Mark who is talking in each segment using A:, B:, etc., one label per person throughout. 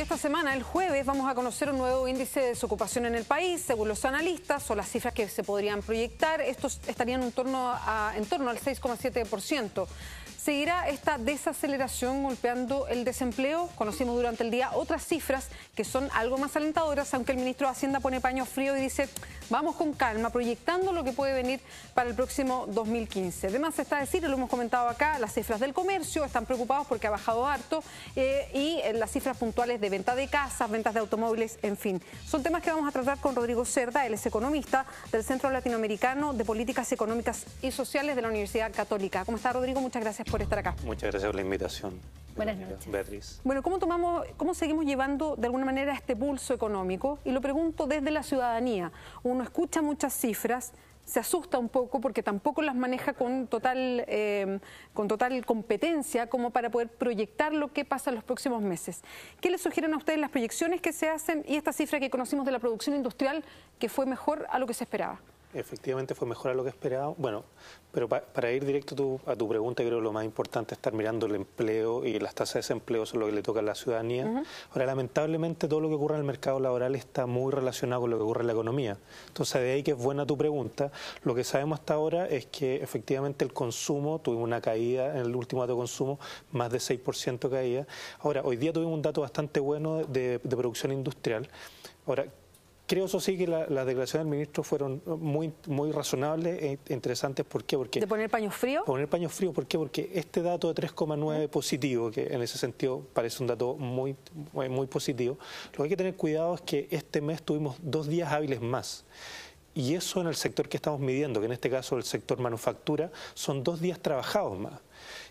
A: esta semana, el jueves, vamos a conocer un nuevo índice de desocupación en el país, según los analistas, o las cifras que se podrían proyectar. Estos estarían en torno, en torno al 6,7%. ¿Seguirá esta desaceleración golpeando el desempleo? Conocimos durante el día otras cifras que son algo más alentadoras, aunque el ministro de Hacienda pone paño frío y dice, vamos con calma, proyectando lo que puede venir para el próximo 2015. Además está decir, lo hemos comentado acá, las cifras del comercio están preocupados porque ha bajado harto eh, y eh, las cifras puntuales de venta de casas, ventas de automóviles, en fin. Son temas que vamos a tratar con Rodrigo Cerda, él es economista del Centro Latinoamericano de Políticas Económicas y Sociales de la Universidad Católica. ¿Cómo está Rodrigo? Muchas gracias por
B: Muchas gracias por la invitación. Buenas noches. Beatriz.
A: Bueno, ¿cómo, tomamos, ¿cómo seguimos llevando de alguna manera este pulso económico? Y lo pregunto desde la ciudadanía. Uno escucha muchas cifras, se asusta un poco porque tampoco las maneja con total, eh, con total competencia como para poder proyectar lo que pasa en los próximos meses. ¿Qué le sugieren a ustedes las proyecciones que se hacen y esta cifra que conocimos de la producción industrial que fue mejor a lo que se esperaba?
B: efectivamente fue mejor a lo que esperaba. Bueno, pero para ir directo a tu pregunta, creo que lo más importante es estar mirando el empleo y las tasas de desempleo es lo que le toca a la ciudadanía. Ahora, lamentablemente, todo lo que ocurre en el mercado laboral está muy relacionado con lo que ocurre en la economía. Entonces, de ahí que es buena tu pregunta. Lo que sabemos hasta ahora es que efectivamente el consumo, tuvimos una caída en el último dato de consumo, más de 6% caída. Ahora, hoy día tuvimos un dato bastante bueno de, de producción industrial. Ahora, Creo eso sí que las declaraciones del ministro fueron muy, muy razonables e interesantes. ¿Por qué? Porque, ¿De
A: poner paños fríos?
B: Poner paños fríos, ¿por qué? Porque este dato de 3,9 positivo, que en ese sentido parece un dato muy, muy, muy positivo, lo que hay que tener cuidado es que este mes tuvimos dos días hábiles más. Y eso en el sector que estamos midiendo, que en este caso el sector manufactura, son dos días trabajados más.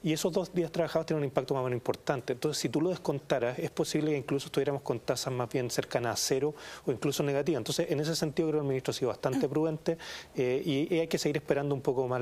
B: Y esos dos días trabajados tienen un impacto más o menos importante. Entonces, si tú lo descontaras, es posible que incluso estuviéramos con tasas más bien cercanas a cero o incluso negativas. Entonces, en ese sentido, creo que el ministro ha sido bastante prudente eh, y, hay que seguir esperando un poco más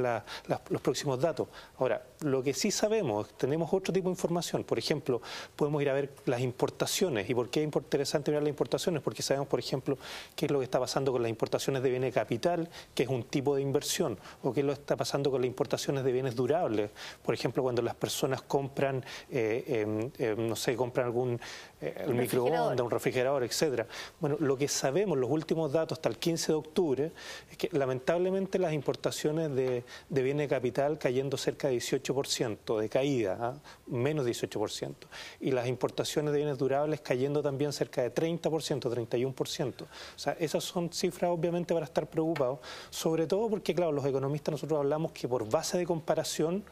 B: los próximos datos. Ahora, lo que sí sabemos, tenemos otro tipo de información. Por ejemplo, podemos ir a ver las importaciones. ¿Y por qué es interesante mirar las importaciones? Porque sabemos, por ejemplo, qué es lo que está pasando con las importaciones de bienes capital, que es un tipo de inversión, o qué es lo que está pasando con las importaciones de bienes durables por ejemplo, cuando las personas compran, eh, eh, em, no sé, compran algún microonda, eh, microondas, un refrigerador, etcétera. Bueno, lo que sabemos, los últimos datos hasta el 15 de octubre, es que lamentablemente las importaciones de, de bienes de capital cayendo cerca de 18% de caída, ¿ah? menos 18%, y las importaciones de bienes durables cayendo también cerca de 30%, 31%. O sea, esas son cifras obviamente para estar preocupados, sobre todo porque, claro, los economistas nosotros hablamos que por base de comparación,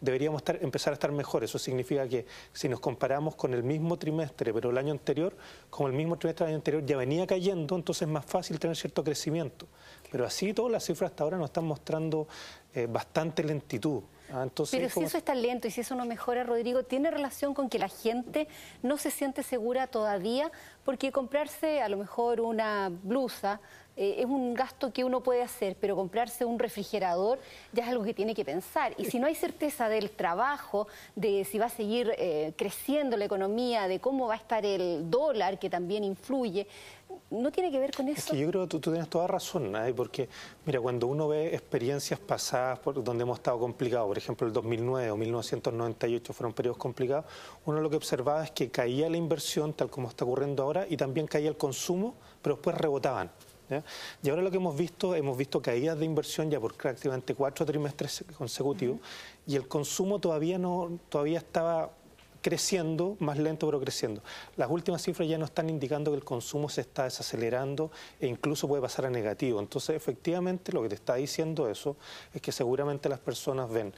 B: deberíamos estar, empezar a estar mejor. Eso significa que si nos comparamos con el mismo trimestre, pero el año anterior, como el mismo trimestre del año anterior ya venía cayendo, entonces es más fácil tener cierto crecimiento. Pero así todas las cifras hasta ahora nos están mostrando eh, bastante lentitud. Ah, pero si eso
C: está lento y si eso no mejora, Rodrigo, tiene relación con que la gente no se siente segura todavía porque comprarse a lo mejor una blusa eh, es un gasto que uno puede hacer, pero comprarse un refrigerador ya es algo que tiene que pensar. Y si no hay certeza del trabajo, de si va a seguir eh, creciendo la economía, de cómo va a estar el dólar, que también influye, ¿No tiene que ver con eso? Es que yo
B: creo que tú, tienes toda razón, ¿eh? porque mira, cuando uno ve experiencias pasadas por donde hemos estado complicados, por ejemplo el 2009 o 1998 fueron periodos complicados, uno lo que observaba es que caía la inversión tal como está ocurriendo ahora y también caía el consumo, pero después rebotaban. Y ahora lo que hemos visto, hemos visto caídas de inversión ya por prácticamente cuatro trimestres consecutivos y el consumo todavía no todavía estaba creciendo, más lento pero creciendo. Las últimas cifras ya no están indicando que el consumo se está desacelerando e incluso puede pasar a negativo. Entonces, efectivamente, lo que te está diciendo eso es que seguramente las personas ven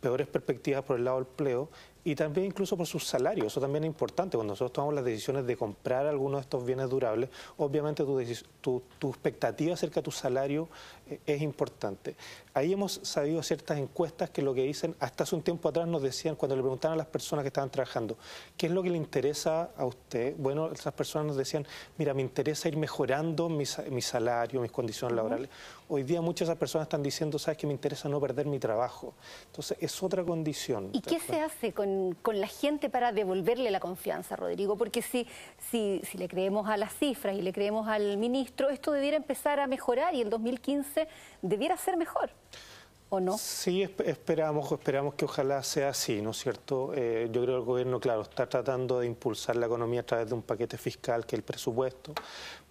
B: peores perspectivas por el lado del empleo y también incluso por sus salarios. Eso también es importante. Cuando nosotros tomamos las decisiones de comprar algunos de estos bienes durables, obviamente tu, tu, tu expectativa acerca de tu salario eh, es importante. Ahí hemos sabido ciertas encuestas que lo que dicen, hasta hace un tiempo atrás nos decían, cuando le preguntaban a las personas que estaban trabajando, ¿qué es lo que le interesa a usted? Bueno, esas personas nos decían, mira, me interesa ir mejorando mi, mi salario, mis condiciones laborales. Hoy día muchas de esas personas están diciendo, sabes que me interesa no perder mi trabajo. Entonces, es otra condición. ¿Y qué se
C: hace con con, la gente para devolverle la confianza, Rodrigo, porque si, si, si le creemos a las cifras y le creemos al ministro, esto debiera empezar a mejorar y el 2015 debiera ser mejor. ¿O no?
B: Sí, esperamos, esperamos que ojalá sea así, ¿no es cierto? Eh, yo creo que el gobierno, claro, está tratando de impulsar la economía a través de un paquete fiscal que el presupuesto,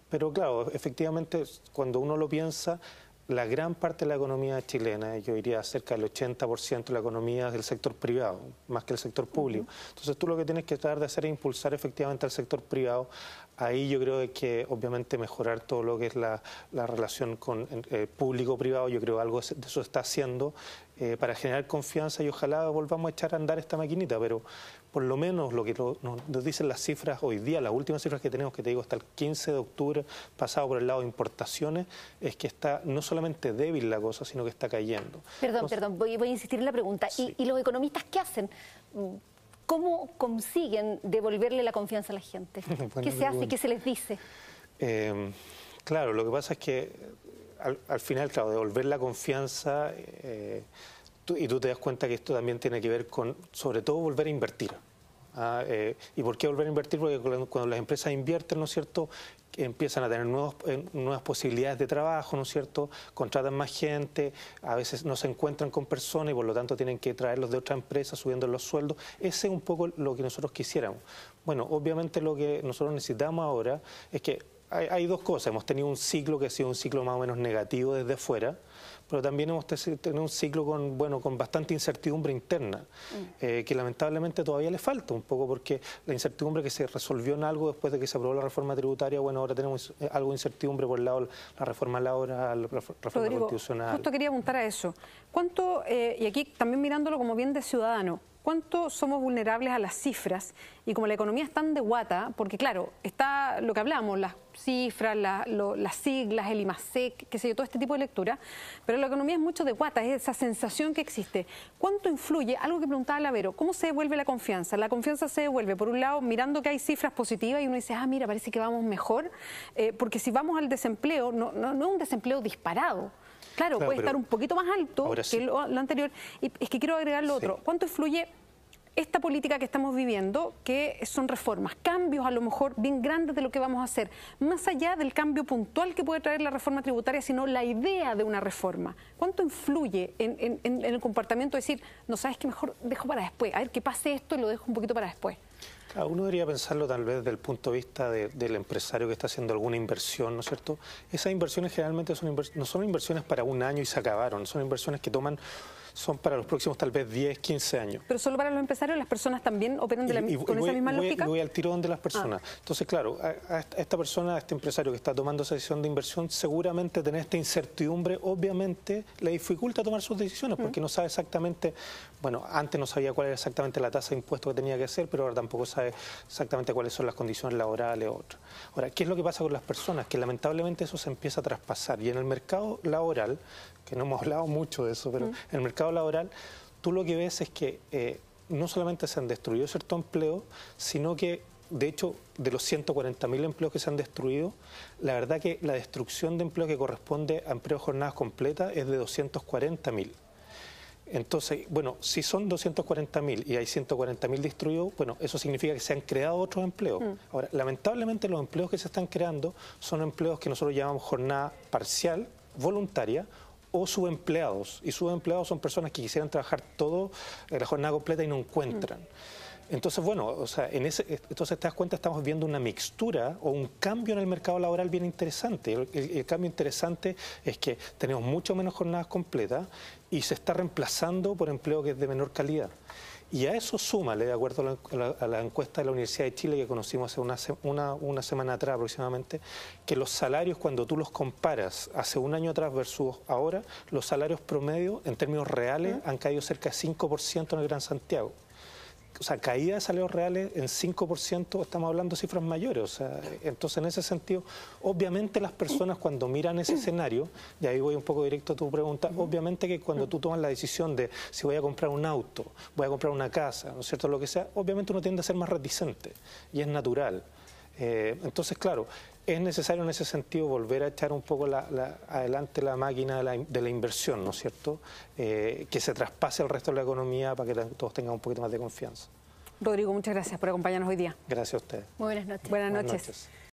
B: pero claro, efectivamente, cuando uno lo piensa, la gran parte de la economía chilena, yo diría cerca del 80% de la economía es del sector privado, más que el sector público. Entonces tú lo que tienes que tratar de hacer es impulsar efectivamente al sector privado. Ahí yo creo que obviamente mejorar todo lo que es la, relación con eh, público-privado, yo creo algo de eso está haciendo eh, para generar confianza y ojalá volvamos a echar a andar esta maquinita, pero, por lo menos lo que nos dicen las cifras hoy día, las últimas cifras que tenemos, que te digo, hasta el 15 de octubre pasado por el lado de importaciones, es que está no solamente débil la cosa, sino que está cayendo.
C: Perdón, perdón, voy, voy, a insistir en la pregunta. ¿Y, los economistas qué hacen? ¿Cómo consiguen devolverle la confianza a la gente? ¿Qué se hace? ¿Qué se les dice?
B: Em, claro, lo que pasa es que al, final, claro, devolver la confianza, eh, y tú te das cuenta que esto también tiene que ver con, sobre todo, volver a invertir. Ah, eh, ¿Y por qué volver a invertir? Porque cuando, las empresas invierten, ¿no es cierto?, empiezan a tener eh, nuevas posibilidades de trabajo, ¿no es cierto? Contratan más gente, a veces no se encuentran con personas y por lo tanto tienen que traerlos de otra empresa subiendo los sueldos. Ese es un poco lo que nosotros quisiéramos. Bueno, obviamente lo que nosotros necesitamos ahora es que hay, hay dos cosas. Hemos tenido un ciclo que ha sido un ciclo más o menos negativo desde fuera pero también hemos tenido un ciclo con, bueno, con bastante incertidumbre interna, mm. eh, que lamentablemente todavía le falta un poco, porque la incertidumbre que se resolvió en algo después de que se aprobó la reforma tributaria, bueno, ahora tenemos eh, algo de incertidumbre por el lado de la reforma laboral, la reforma constitucional. Justo
A: quería apuntar a eso. ¿Cuánto, eh, y aquí también mirándolo como bien de ciudadano, cuánto somos vulnerables a las cifras y como la economía es tan de guata, porque claro, está lo que hablamos, las cifras, las siglas, el IMASEC, qué sé yo, todo este tipo de lectura, pero la economía es mucho de guata, es esa sensación que existe. ¿Cuánto influye? Algo que preguntaba Lavero, ¿cómo se devuelve la confianza? La confianza se devuelve, por un lado, mirando que hay cifras positivas y uno dice, ah, mira, parece que vamos mejor, eh, porque si vamos al desempleo, no, no es un desempleo disparado Claro, puede estar un poquito más alto que lo, anterior. Y es que quiero agregar lo otro. ¿Cuánto influye esta política que estamos viviendo, que son reformas, cambios a lo mejor bien grandes de lo que vamos a hacer, más allá del cambio puntual que puede traer la reforma tributaria, sino la idea de una reforma. ¿Cuánto influye en, en el comportamiento de decir, no sabes que mejor dejo para después, a ver que pase esto y lo dejo un poquito para después?
B: Uno debería pensarlo tal vez desde el punto de vista del empresario que está haciendo alguna inversión, ¿no es cierto? Esas inversiones generalmente son no son inversiones para un año y se acabaron, son inversiones que toman son para los próximos tal vez 10, 15 años.
A: Pero solo para los empresarios, las personas también operan de la, con esa misma voy, lógica. Voy
B: al tirón de las personas. Ah. Entonces, claro, a, esta persona, a este empresario que está tomando esa decisión de inversión, seguramente tener esta incertidumbre, obviamente, le dificulta tomar sus decisiones porque mm. no sabe exactamente, bueno, antes no sabía cuál era exactamente la tasa de impuesto que tenía que hacer, pero ahora tampoco sabe exactamente cuáles son las condiciones laborales o otras. Ahora, ¿qué es lo que pasa con las personas? Que lamentablemente eso se empieza a traspasar y en el mercado laboral que no hemos hablado mucho de eso, pero en el mercado laboral tú lo que ves es que eh, no solamente se han destruido ciertos empleos... sino que de hecho, de los 140.000 empleos que se han destruido, la verdad que la destrucción de empleos... que corresponde a empleos jornadas completas es de 240.000. Entonces, bueno, si son 240.000 y hay 140.000 destruidos, bueno, eso significa que se han creado otros empleos. Mm. Ahora, lamentablemente los empleos que se están creando son empleos que nosotros llamamos jornada parcial, voluntaria o subempleados. Y subempleados son personas que quisieran trabajar todo, eh, la jornada completa y no encuentran. Mm. Entonces, bueno, o sea, en ese, eh, entonces te das cuenta, estamos viendo una mixtura o un cambio en el mercado laboral bien interesante. el cambio interesante es que tenemos mucho menos jornadas completas y se está reemplazando por empleo que es de menor calidad. Y a eso súmale, de acuerdo a la, encuesta de la Universidad de Chile que conocimos hace una, semana atrás aproximadamente, que los salarios cuando tú los comparas hace un año atrás versus ahora, los salarios promedio en términos reales han caído cerca de 5% en el Gran Santiago o sea, caída de salarios reales en 5%, estamos hablando de cifras mayores. O sea, entonces, en ese sentido, obviamente las personas cuando miran ese escenario, y ahí voy un poco directo a tu pregunta, obviamente que cuando tú tomas la decisión de si voy a comprar un auto, voy a comprar una casa, ¿no es cierto? Lo que sea, obviamente uno tiende a ser más reticente y es natural. Eh, entonces, claro, es necesario en ese sentido volver a echar un poco adelante la máquina de la, inversión, ¿no es cierto? Eh, que se traspase al resto de la economía para que todos tengan un poquito más de confianza.
A: Rodrigo, muchas gracias por acompañarnos hoy día. Gracias a ustedes. Muy Buenas noches. Buenas noches.